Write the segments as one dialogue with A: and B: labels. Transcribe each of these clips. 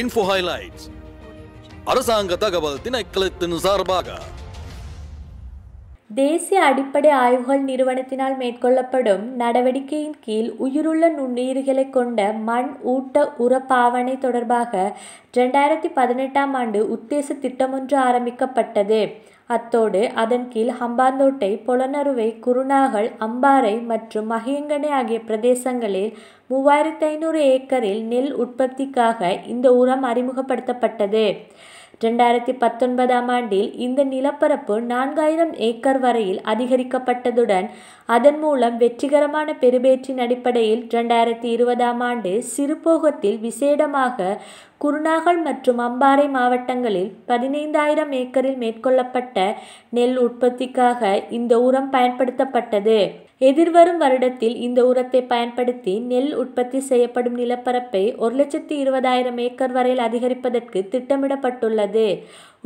A: ಇನ್ಫೋಹೈಲೈಟ್ಸ್ಾಂಗ ತ ಕಬಲದ ಅಕ್ಕಲತನ ಸಾರ
B: தேசிய அடிப்படை ஆய்வுகள் நிறுவனத்தினால் மேற்கொள்ளப்படும் நடவடிக்கையின் கீழ் உயிருள்ள நுண்ணுயிர்களை கொண்ட மண் ஊட்ட உர பாவனை தொடர்பாக ரெண்டாயிரத்தி பதினெட்டாம் ஆண்டு உத்தேச திட்டமொன்று ஆரம்பிக்கப்பட்டது அத்தோடு அதன் கீழ் ஹம்பாந்தோட்டை பொலனறுவை குருநாகல் அம்பாறை மற்றும் மகியங்கனை ஆகிய பிரதேசங்களில் மூவாயிரத்தி ஐநூறு ஏக்கரில் நெல் உற்பத்திக்காக இந்த உரம் அறிமுகப்படுத்தப்பட்டது ரெண்டாயிரத்தி பத்தொன்பதாம் ஆண்டில் இந்த நிலப்பரப்பு நான்காயிரம் ஏக்கர் வரையில் அதிகரிக்கப்பட்டதுடன் அதன் மூலம் வெற்றிகரமான பெருபேற்றின் அடிப்படையில் ரெண்டாயிரத்தி இருபதாம் ஆண்டு சிறுபோகத்தில் விசேடமாக குருநாகல் மற்றும் அம்பாறை மாவட்டங்களில் பதினைந்தாயிரம் ஏக்கரில் மேற்கொள்ளப்பட்ட நெல் உற்பத்திக்காக இந்த உரம் பயன்படுத்தப்பட்டது எதிர்வரும் வருடத்தில் இந்த உரத்தை பயன்படுத்தி நெல் உற்பத்தி செய்யப்படும் நிலப்பரப்பை ஒரு லட்சத்தி இருபதாயிரம் ஏக்கர் வரையில் அதிகரிப்பதற்கு திட்டமிடப்பட்டுள்ளது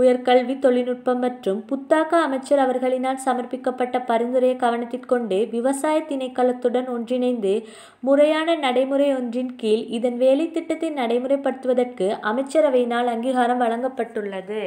B: உயர்கல்வி தொழில்நுட்பம் மற்றும் புத்தாக்க அமைச்சர் அவர்களினால் சமர்ப்பிக்கப்பட்ட பரிந்துரையை கவனத்திற்கொண்டு விவசாய திணைக்களத்துடன் ஒன்றிணைந்து முறையான நடைமுறை ஒன்றின் கீழ் இதன் வேலை திட்டத்தை நடைமுறைப்படுத்துவதற்கு அமைச்சரவையினால் அங்கீகாரம் வழங்கப்பட்டுள்ளது